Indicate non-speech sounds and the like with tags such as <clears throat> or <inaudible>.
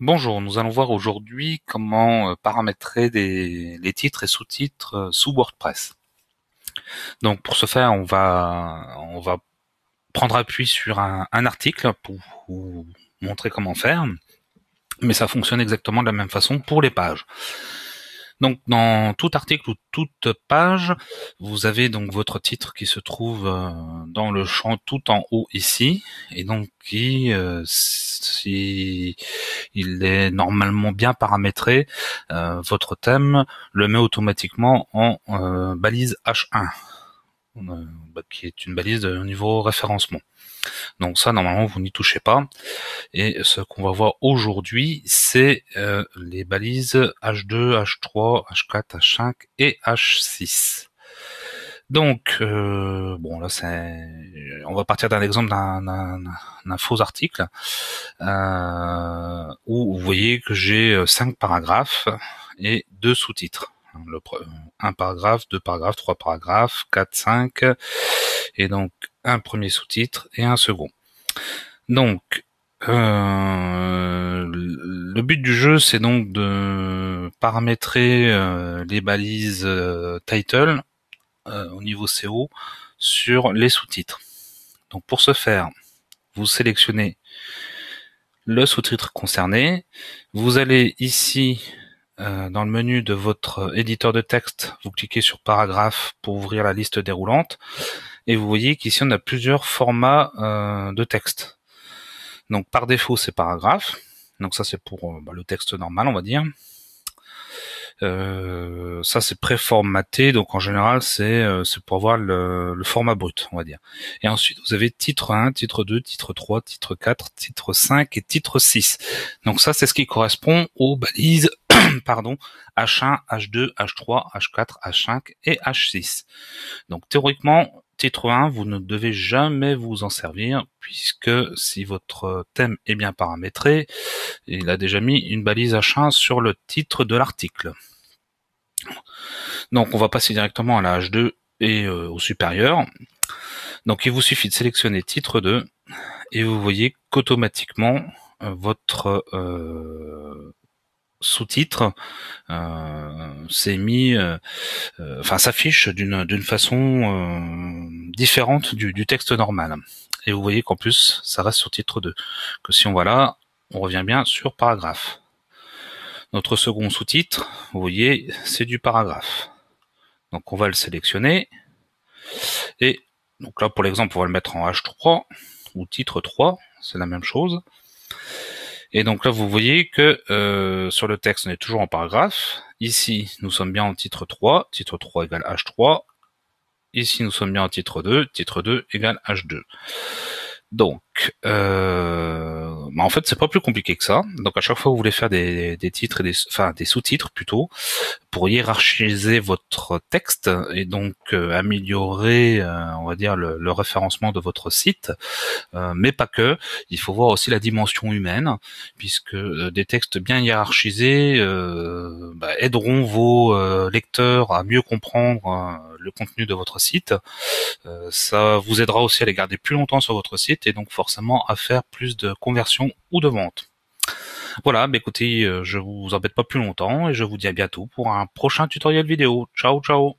Bonjour, nous allons voir aujourd'hui comment euh, paramétrer des, les titres et sous-titres euh, sous WordPress. Donc pour ce faire, on va, on va prendre appui sur un, un article pour vous montrer comment faire, mais ça fonctionne exactement de la même façon pour les pages. Donc dans tout article ou toute page, vous avez donc votre titre qui se trouve euh, dans le champ tout en haut ici, et donc qui, euh, si il est normalement bien paramétré, euh, votre thème le met automatiquement en balise H1. Euh, bah, qui est une balise de euh, niveau référencement. Donc ça, normalement, vous n'y touchez pas. Et ce qu'on va voir aujourd'hui, c'est euh, les balises H2, H3, H4, H5 et H6. Donc, bon, là, c'est, on va partir d'un exemple d'un faux article où vous voyez que j'ai cinq paragraphes et deux sous-titres. Hein, le, un paragraphe, deux paragraphes, trois paragraphes, quatre, cinq, et donc un premier sous-titre et un second. Donc, euh, le but du jeu, c'est donc de paramétrer euh, les balises euh, title au niveau CO sur les sous-titres. Donc pour ce faire, vous sélectionnez le sous-titre concerné. Vous allez ici euh, dans le menu de votre éditeur de texte, vous cliquez sur paragraphe pour ouvrir la liste déroulante et vous voyez qu'ici on a plusieurs formats euh, de texte. Donc par défaut c'est paragraphe, donc ça c'est pour euh, bah, le texte normal on va dire. ça c'est préformaté, donc en général c'est pour avoir le, le, format brut, on va dire. Et ensuite vous avez titre 1, titre 2, titre 3, titre 4, titre 5 et titre 6. Donc ça c'est ce qui correspond aux balises <clears throat> pardon, H1, H2, H3, H4, H5 et H6. Donc théoriquement, titre 1, vous ne devez jamais vous en servir puisque si votre thème est bien paramétré, il a déjà mis une balise H1 sur le titre de l'article. Donc on va passer directement à la H2 et euh, au supérieur. Donc il vous suffit de sélectionner titre 2 et vous voyez qu'automatiquement euh, votre euh, sous-titre s'est euh, mis, euh, euh, enfin s'affiche d'une d'une façon différente du, du, texte normal. Et vous voyez qu'en plus, ça reste sur titre 2. Que si on voit là, on revient bien sur paragraphe. Notre second sous-titre, vous voyez, c'est du paragraphe. Donc on va le sélectionner. Et donc là, pour l'exemple, on va le mettre en H3 ou titre 3, c'est la même chose. Et donc là, vous voyez que euh, sur le texte, on est toujours en paragraphe. Ici, nous sommes bien en titre 3, titre 3 égale H3. Ici, nous sommes bien en titre 2, titre 2 égale H2. Donc, euh, bah, en fait, c'est pas plus compliqué que ça. Donc à chaque fois vous voulez faire des, titres et des, enfin des sous-titres plutôt, pour hiérarchiser votre texte et donc euh, améliorer, euh, on va dire, le, référencement de votre site, euh, mais pas que. Il faut voir aussi la dimension humaine, puisque des textes bien hiérarchisés bah, aideront vos lecteurs à mieux comprendre le contenu de votre site. Euh, ça vous aidera aussi à les garder plus longtemps sur votre site et donc forcément à faire plus de conversions ou de ventes. Voilà, bah écoutez, euh, je vous embête pas plus longtemps et je vous dis à bientôt pour un prochain tutoriel vidéo. Ciao, ciao